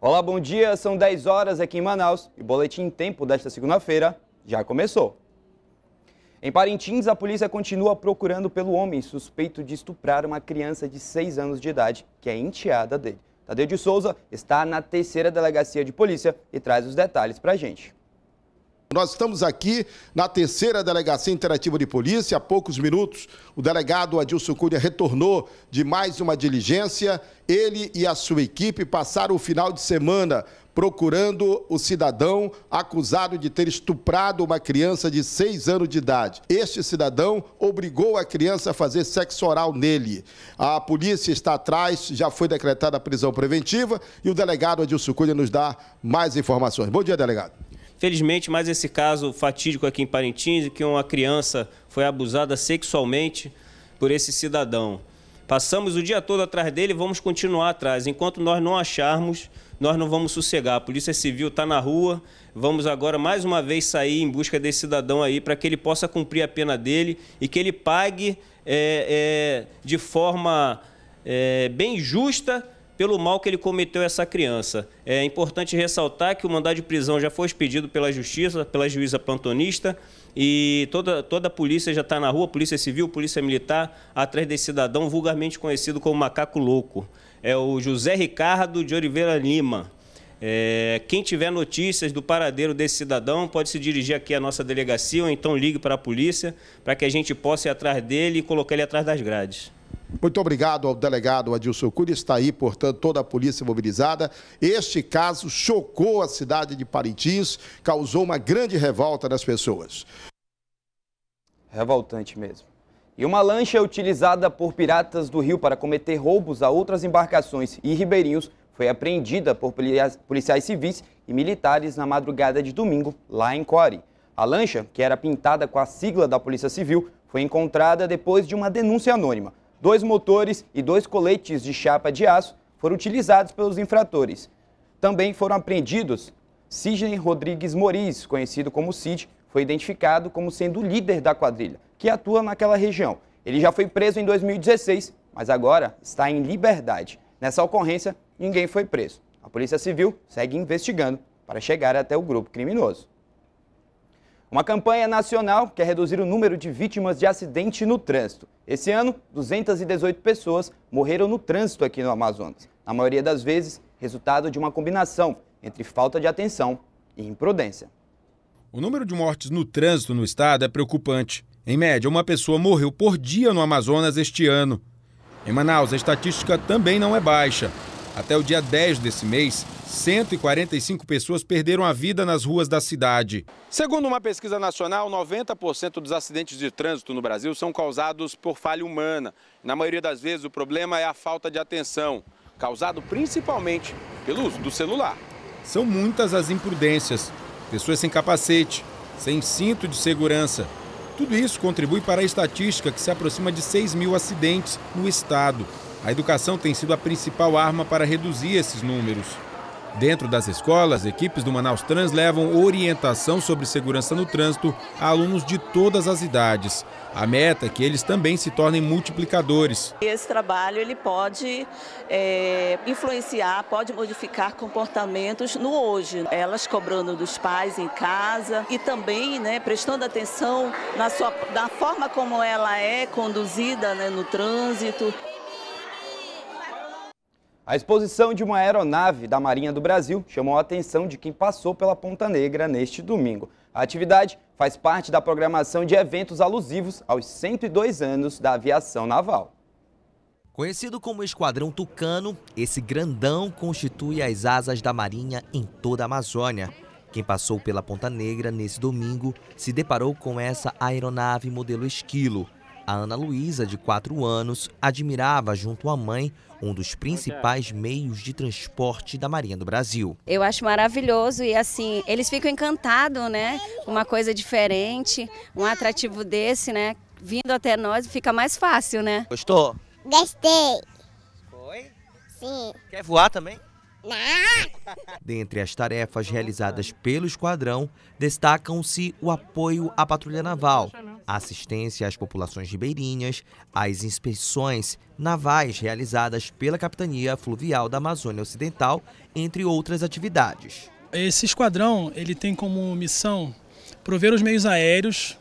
Olá, bom dia. São 10 horas aqui em Manaus e o boletim tempo desta segunda-feira já começou. Em Parintins, a polícia continua procurando pelo homem suspeito de estuprar uma criança de 6 anos de idade, que é enteada dele. Tadeu de Souza está na terceira delegacia de polícia e traz os detalhes pra gente. Nós estamos aqui na terceira Delegacia Interativa de Polícia. Há poucos minutos, o delegado Adilson Cunha retornou de mais uma diligência. Ele e a sua equipe passaram o final de semana procurando o cidadão acusado de ter estuprado uma criança de 6 anos de idade. Este cidadão obrigou a criança a fazer sexo oral nele. A polícia está atrás, já foi decretada a prisão preventiva e o delegado Adilson Cunha nos dá mais informações. Bom dia, delegado. Felizmente, mais esse caso fatídico aqui em Parintins, em que uma criança foi abusada sexualmente por esse cidadão. Passamos o dia todo atrás dele e vamos continuar atrás. Enquanto nós não acharmos, nós não vamos sossegar. A Polícia Civil está na rua. Vamos agora mais uma vez sair em busca desse cidadão aí para que ele possa cumprir a pena dele e que ele pague é, é, de forma é, bem justa pelo mal que ele cometeu essa criança. É importante ressaltar que o mandado de prisão já foi expedido pela Justiça, pela juíza plantonista, e toda, toda a polícia já está na rua, polícia civil, polícia militar, atrás desse cidadão vulgarmente conhecido como macaco louco. É o José Ricardo de Oliveira Lima. É, quem tiver notícias do paradeiro desse cidadão pode se dirigir aqui à nossa delegacia ou então ligue para a polícia para que a gente possa ir atrás dele e colocar ele atrás das grades. Muito obrigado ao delegado Adilson Cury, está aí, portanto, toda a polícia mobilizada. Este caso chocou a cidade de Parintins, causou uma grande revolta nas pessoas. Revoltante mesmo. E uma lancha é utilizada por piratas do Rio para cometer roubos a outras embarcações e ribeirinhos foi apreendida por policiais civis e militares na madrugada de domingo, lá em Cori. A lancha, que era pintada com a sigla da Polícia Civil, foi encontrada depois de uma denúncia anônima. Dois motores e dois coletes de chapa de aço foram utilizados pelos infratores. Também foram apreendidos Sidney Rodrigues Moriz, conhecido como Cid, foi identificado como sendo o líder da quadrilha, que atua naquela região. Ele já foi preso em 2016, mas agora está em liberdade. Nessa ocorrência, ninguém foi preso. A Polícia Civil segue investigando para chegar até o grupo criminoso. Uma campanha nacional quer é reduzir o número de vítimas de acidente no trânsito. Esse ano, 218 pessoas morreram no trânsito aqui no Amazonas. Na maioria das vezes, resultado de uma combinação entre falta de atenção e imprudência. O número de mortes no trânsito no estado é preocupante. Em média, uma pessoa morreu por dia no Amazonas este ano. Em Manaus, a estatística também não é baixa. Até o dia 10 desse mês, 145 pessoas perderam a vida nas ruas da cidade. Segundo uma pesquisa nacional, 90% dos acidentes de trânsito no Brasil são causados por falha humana. Na maioria das vezes, o problema é a falta de atenção, causado principalmente pelo uso do celular. São muitas as imprudências. Pessoas sem capacete, sem cinto de segurança. Tudo isso contribui para a estatística que se aproxima de 6 mil acidentes no estado. A educação tem sido a principal arma para reduzir esses números. Dentro das escolas, equipes do Manaus Trans levam orientação sobre segurança no trânsito a alunos de todas as idades. A meta é que eles também se tornem multiplicadores. Esse trabalho ele pode é, influenciar, pode modificar comportamentos no hoje. Elas cobrando dos pais em casa e também né, prestando atenção na, sua, na forma como ela é conduzida né, no trânsito. A exposição de uma aeronave da Marinha do Brasil chamou a atenção de quem passou pela Ponta Negra neste domingo. A atividade faz parte da programação de eventos alusivos aos 102 anos da aviação naval. Conhecido como Esquadrão Tucano, esse grandão constitui as asas da Marinha em toda a Amazônia. Quem passou pela Ponta Negra nesse domingo se deparou com essa aeronave modelo esquilo, a Ana Luísa, de 4 anos, admirava junto à mãe um dos principais meios de transporte da Marinha do Brasil. Eu acho maravilhoso e assim, eles ficam encantados, né? Uma coisa diferente, um atrativo desse, né? Vindo até nós fica mais fácil, né? Gostou? Gostei. Foi? Sim. Quer voar também? Não. Dentre as tarefas realizadas pelo esquadrão, destacam-se o apoio à patrulha naval, assistência às populações ribeirinhas, as inspeções navais realizadas pela Capitania Fluvial da Amazônia Ocidental, entre outras atividades. Esse esquadrão ele tem como missão prover os meios aéreos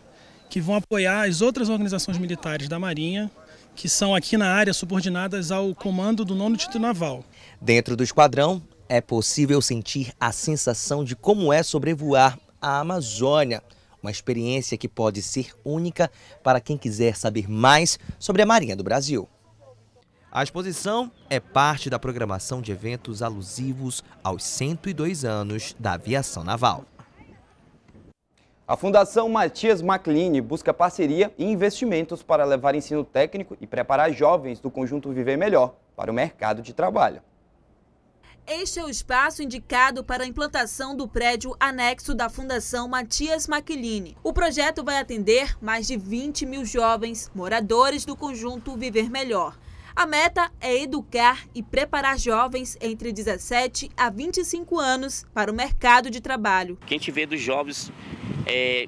que vão apoiar as outras organizações militares da Marinha, que são aqui na área subordinadas ao comando do nono título naval. Dentro do esquadrão, é possível sentir a sensação de como é sobrevoar a Amazônia. Uma experiência que pode ser única para quem quiser saber mais sobre a Marinha do Brasil. A exposição é parte da programação de eventos alusivos aos 102 anos da aviação naval. A Fundação Matias Macline busca parceria e investimentos para levar ensino técnico e preparar jovens do conjunto Viver Melhor para o mercado de trabalho. Este é o espaço indicado para a implantação do prédio anexo da Fundação Matias Maquiline. O projeto vai atender mais de 20 mil jovens moradores do conjunto Viver Melhor. A meta é educar e preparar jovens entre 17 a 25 anos para o mercado de trabalho. Quem gente vê dos jovens é,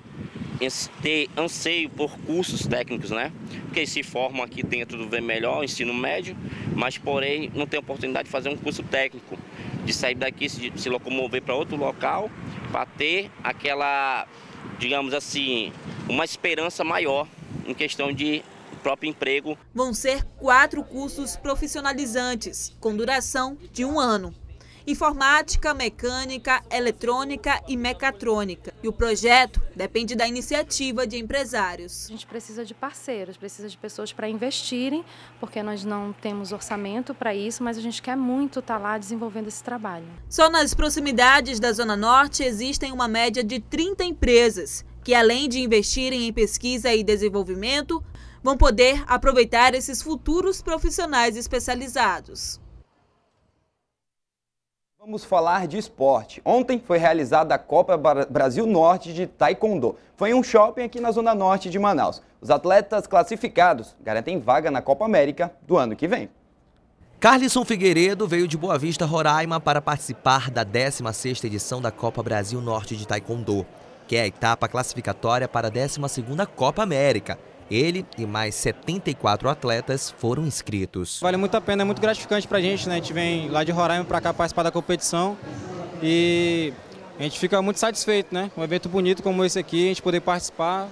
ter anseio por cursos técnicos, né? Porque eles se formam aqui dentro do melhor, ensino médio, mas porém não tem oportunidade de fazer um curso técnico, de sair daqui, se, se locomover para outro local, para ter aquela, digamos assim, uma esperança maior em questão de próprio emprego. Vão ser quatro cursos profissionalizantes, com duração de um ano informática, mecânica, eletrônica e mecatrônica. E o projeto depende da iniciativa de empresários. A gente precisa de parceiros, precisa de pessoas para investirem, porque nós não temos orçamento para isso, mas a gente quer muito estar tá lá desenvolvendo esse trabalho. Só nas proximidades da Zona Norte existem uma média de 30 empresas que, além de investirem em pesquisa e desenvolvimento, vão poder aproveitar esses futuros profissionais especializados. Vamos falar de esporte. Ontem foi realizada a Copa Brasil Norte de Taekwondo. Foi em um shopping aqui na Zona Norte de Manaus. Os atletas classificados garantem vaga na Copa América do ano que vem. Carlisson Figueiredo veio de Boa Vista, Roraima, para participar da 16ª edição da Copa Brasil Norte de Taekwondo, que é a etapa classificatória para a 12ª Copa América, ele e mais 74 atletas foram inscritos. Vale muito a pena, é muito gratificante para a gente, né? A gente vem lá de Roraima para cá participar da competição e a gente fica muito satisfeito, né? Um evento bonito como esse aqui, a gente poder participar,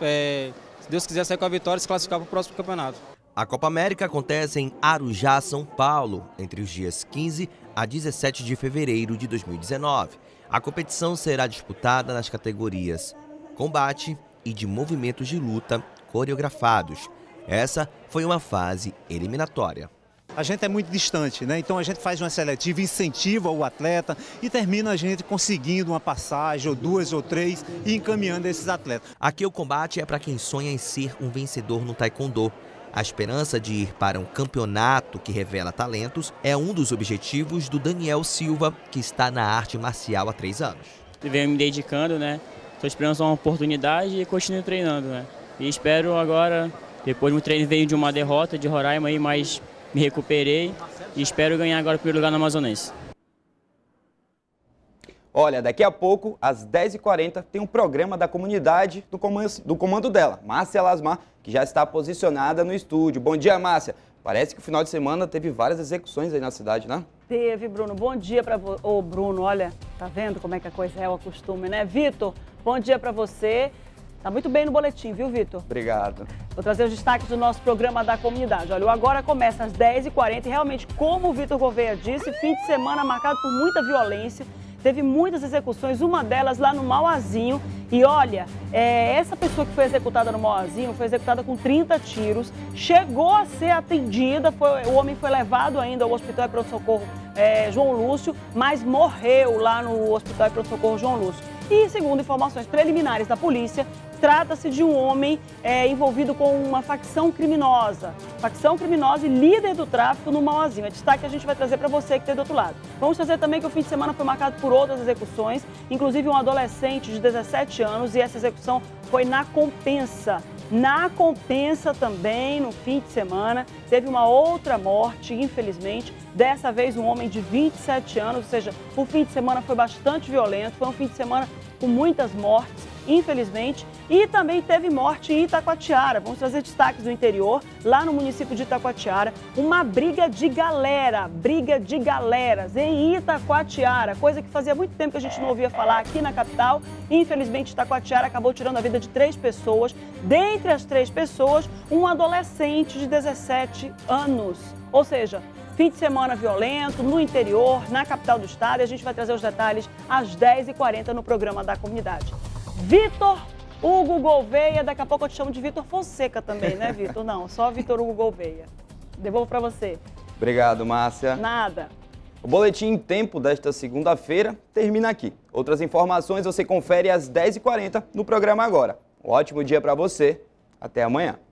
é, se Deus quiser sair com a vitória e se classificar para o próximo campeonato. A Copa América acontece em Arujá, São Paulo, entre os dias 15 a 17 de fevereiro de 2019. A competição será disputada nas categorias combate e de movimentos de luta coreografados. Essa foi uma fase eliminatória. A gente é muito distante, né? Então a gente faz uma seletiva, incentiva o atleta e termina a gente conseguindo uma passagem, ou duas ou três, e encaminhando esses atletas. Aqui o combate é para quem sonha em ser um vencedor no Taekwondo. A esperança de ir para um campeonato que revela talentos é um dos objetivos do Daniel Silva, que está na arte marcial há três anos. Venho me dedicando, né? Estou esperando uma oportunidade e continuo treinando, né? E espero agora, depois do treino veio de uma derrota de Roraima, aí, mas me recuperei e espero ganhar agora o primeiro lugar no Amazonense. Olha, daqui a pouco, às 10h40, tem um programa da comunidade do comando, do comando dela, Márcia Lasmar, que já está posicionada no estúdio. Bom dia, Márcia. Parece que o final de semana teve várias execuções aí na cidade, né? Teve, Bruno. Bom dia para você. Ô, Bruno, olha, tá vendo como é que a coisa é o costume, né? Vitor, bom dia para você. Tá muito bem no boletim, viu, Vitor? Obrigado. Vou trazer os destaques do nosso programa da comunidade. Olha, o Agora começa às 10h40 e realmente, como o Vitor Gouveia disse, fim de semana marcado por muita violência. Teve muitas execuções, uma delas lá no Mauazinho. E olha, é, essa pessoa que foi executada no Mauazinho foi executada com 30 tiros, chegou a ser atendida, foi, o homem foi levado ainda ao Hospital de Pronto-Socorro é, João Lúcio, mas morreu lá no Hospital de Pronto-Socorro João Lúcio. E segundo informações preliminares da polícia, Trata-se de um homem é, envolvido com uma facção criminosa. Facção criminosa e líder do tráfico no Mauazinho. É destaque que a gente vai trazer para você que tem tá do outro lado. Vamos trazer também que o fim de semana foi marcado por outras execuções, inclusive um adolescente de 17 anos, e essa execução foi na Compensa. Na Compensa também, no fim de semana, teve uma outra morte, infelizmente. Dessa vez, um homem de 27 anos, ou seja, o fim de semana foi bastante violento, foi um fim de semana com muitas mortes infelizmente, e também teve morte em Itacoatiara. Vamos trazer destaques do interior, lá no município de Itacoatiara, uma briga de galera, briga de galeras em Itacoatiara, coisa que fazia muito tempo que a gente não ouvia falar aqui na capital. Infelizmente, Itacoatiara acabou tirando a vida de três pessoas. Dentre as três pessoas, um adolescente de 17 anos. Ou seja, fim de semana violento no interior, na capital do estado. E a gente vai trazer os detalhes às 10h40 no programa da comunidade. Vitor Hugo Gouveia. Daqui a pouco eu te chamo de Vitor Fonseca também, né, Vitor? Não, só Vitor Hugo Gouveia. Devolvo para você. Obrigado, Márcia. Nada. O boletim em tempo desta segunda-feira termina aqui. Outras informações você confere às 10h40 no programa agora. Um ótimo dia para você. Até amanhã.